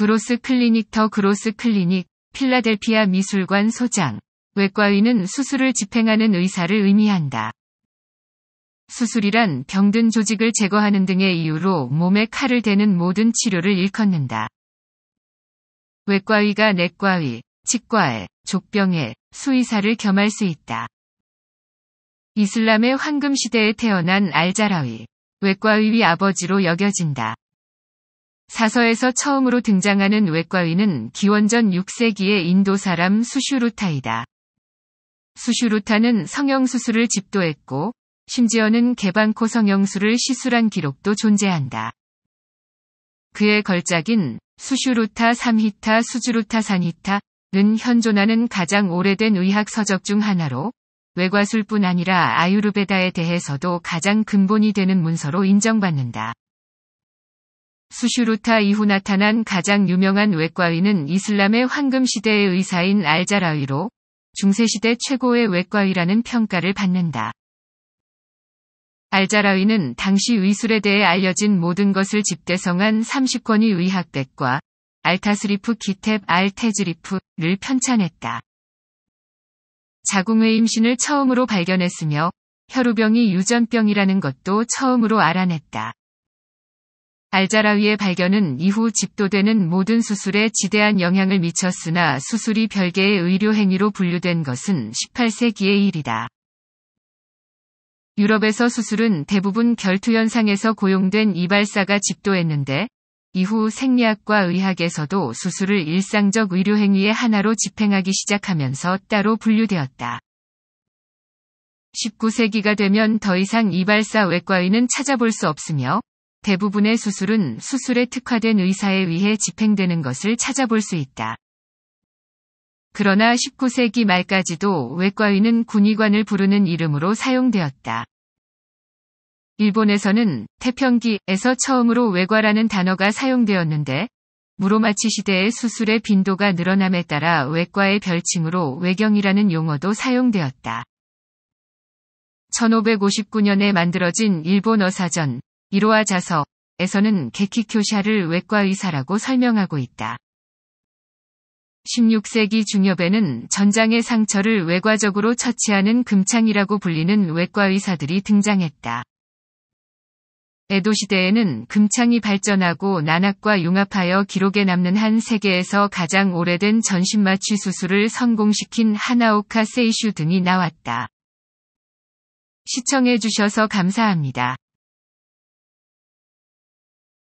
그로스 클리닉 더 그로스 클리닉, 필라델피아 미술관 소장. 외과의는 수술을 집행하는 의사를 의미한다. 수술이란 병든 조직을 제거하는 등의 이유로 몸에 칼을 대는 모든 치료를 일컫는다. 외과의가 내과의, 치과의, 족병의, 수의사를 겸할 수 있다. 이슬람의 황금 시대에 태어난 알자라위, 외과의위 아버지로 여겨진다. 사서에서 처음으로 등장하는 외과의는 기원전 6세기의 인도 사람 수슈루타이다. 수슈루타는 성형수술을 집도했고 심지어는 개방코 성형술을 시술한 기록도 존재한다. 그의 걸작인 수슈루타 삼히타 수주루타 산히타는 현존하는 가장 오래된 의학 서적 중 하나로 외과술뿐 아니라 아유르베다에 대해서도 가장 근본이 되는 문서로 인정받는다. 수슈루타 이후 나타난 가장 유명한 외과의는 이슬람의 황금시대의 의사인 알자라위로 중세시대 최고의 외과의라는 평가를 받는다. 알자라위는 당시 의술에 대해 알려진 모든 것을 집대성한 30권의 의학백과 알타스리프 키탭 알테즈리프를 편찬했다. 자궁의 임신을 처음으로 발견했으며 혈우병이 유전병이라는 것도 처음으로 알아냈다. 알자라위의 발견은 이후 집도되는 모든 수술에 지대한 영향을 미쳤으나 수술이 별개의 의료 행위로 분류된 것은 18세기의 일이다. 유럽에서 수술은 대부분 결투현상에서 고용된 이발사가 집도했는데 이후 생리학과 의학에서도 수술을 일상적 의료 행위의 하나로 집행하기 시작하면서 따로 분류되었다. 19세기가 되면 더 이상 이발사 외과의는 찾아볼 수 없으며 대부분의 수술은 수술에 특화된 의사에 의해 집행되는 것을 찾아볼 수 있다. 그러나 19세기 말까지도 외과의는 군의관을 부르는 이름으로 사용되었다. 일본에서는 태평기에서 처음으로 외과라는 단어가 사용되었는데 무로마치 시대의 수술의 빈도가 늘어남에 따라 외과의 별칭으로 외경이라는 용어도 사용되었다. 1559년에 만들어진 일본어 사전 이로와 자서에서는 개키쿄샤를 외과 의사라고 설명하고 있다. 16세기 중엽에는 전장의 상처를 외과적으로 처치하는 금창이라고 불리는 외과 의사들이 등장했다. 에도 시대에는 금창이 발전하고 난학과 융합하여 기록에 남는 한 세계에서 가장 오래된 전신마취 수술을 성공시킨 하나오카 세이슈 등이 나왔다. 시청해주셔서 감사합니다.